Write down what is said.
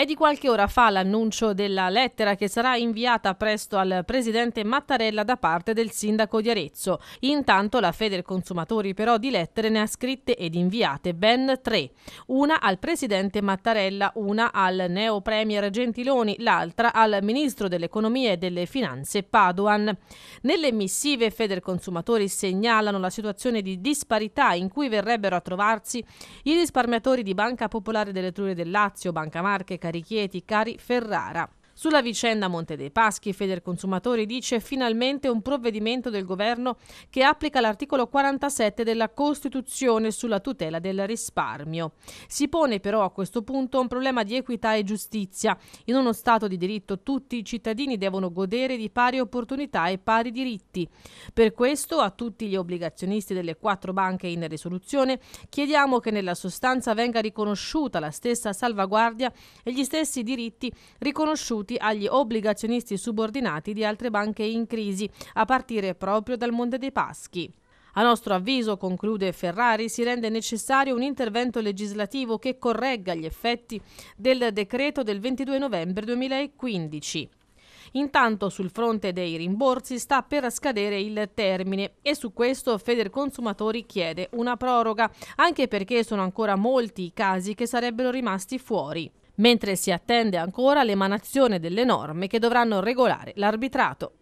È di qualche ora fa l'annuncio della lettera che sarà inviata presto al presidente Mattarella da parte del sindaco di Arezzo. Intanto la Feder Consumatori però di lettere ne ha scritte ed inviate ben tre. Una al presidente Mattarella, una al neo premier Gentiloni, l'altra al ministro dell'economia e delle finanze Padoan. Nelle missive Feder Consumatori segnalano la situazione di disparità in cui verrebbero a trovarsi i risparmiatori di Banca Popolare delle Trure del Lazio, Banca Marche, Caritas, Richieti, Cari Ferrara. Sulla vicenda Monte dei Paschi, Federconsumatori dice finalmente un provvedimento del governo che applica l'articolo 47 della Costituzione sulla tutela del risparmio. Si pone però a questo punto un problema di equità e giustizia. In uno Stato di diritto tutti i cittadini devono godere di pari opportunità e pari diritti. Per questo a tutti gli obbligazionisti delle quattro banche in risoluzione chiediamo che nella sostanza venga riconosciuta la stessa salvaguardia e gli stessi diritti riconosciuti venduti agli obbligazionisti subordinati di altre banche in crisi, a partire proprio dal Monte dei Paschi. A nostro avviso, conclude Ferrari, si rende necessario un intervento legislativo che corregga gli effetti del decreto del 22 novembre 2015. Intanto sul fronte dei rimborsi sta per scadere il termine e su questo Federconsumatori chiede una proroga, anche perché sono ancora molti i casi che sarebbero rimasti fuori mentre si attende ancora l'emanazione delle norme che dovranno regolare l'arbitrato.